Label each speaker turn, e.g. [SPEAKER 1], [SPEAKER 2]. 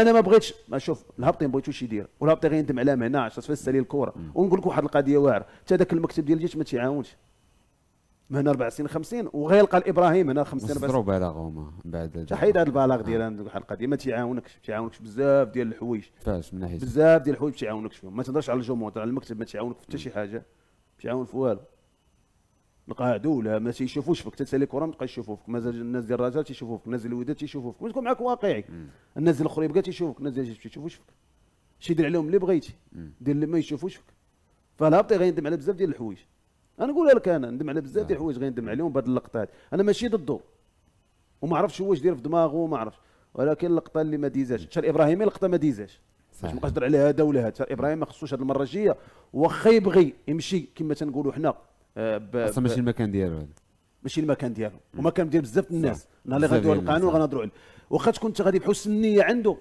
[SPEAKER 1] انا ما بغيتش ما شوف الهابطين ما بغيتوش يدير والهابطي غيندم على هنا 10 فاس سالي الكره ونقول لك واحد القضيه واعره حتى ذاك المكتب ديال الجيش ما تيعاونش من هنا 4 سنين 50 وغيلقى الابراهيم هنا 50 بس ضرب على
[SPEAKER 2] هما من بعد حيد هذا البلاغ آه.
[SPEAKER 1] ديال واحد القضيه ما تيعاونكش ما تيعاونكش بزاف ديال الحوايج فاش من ناحيه بزاف ديال الحوايج ما تيعاونكش فيهم ما تهضرش على الجمهور على المكتب ما تيعاونك في حتى شي حاجه ما تيعاون في والو نقعدوا ولا ما تيشوفوش فيك حتى كره ما تبقاش يشوفوا فيك مازال الناس ديال الرجاء تيشوفوا فيك الناس ديال الوداد تيشوفوا فيك تكون معاك واقعي الناس ديال بقا تيشوفوك الناس ديال الجيش تيشوفوش فيك شي دير عليهم اللي بغيتي دير اللي ما يشوفوش فيك فالهابطي غيندم على بزاف ديال الحوايج انا نقولها لك انا ندم على بزاف ديال نعم. الحوايج غيندم عليهم بهذه اللقطه هذه انا ماشي ضده وما عرفتش واش داير في دماغه وما عرفتش ولكن اللقطه اللي ما ديزاش شار ابراهيمي لقطه ما ديزاش باش ما على هذا ولا هذا ابراهيم ما خصوش هذه المره الجايه واخا يبغي يمشي كما تنقولوا حنا اصلا ماشي
[SPEAKER 3] المكان ديالو هذا
[SPEAKER 1] ماشي المكان ديالو كان ديال بزاف الناس نهار اللي غادي القانون غنهضروا عليه واخا تكون انت غادي بحسن النيه عنده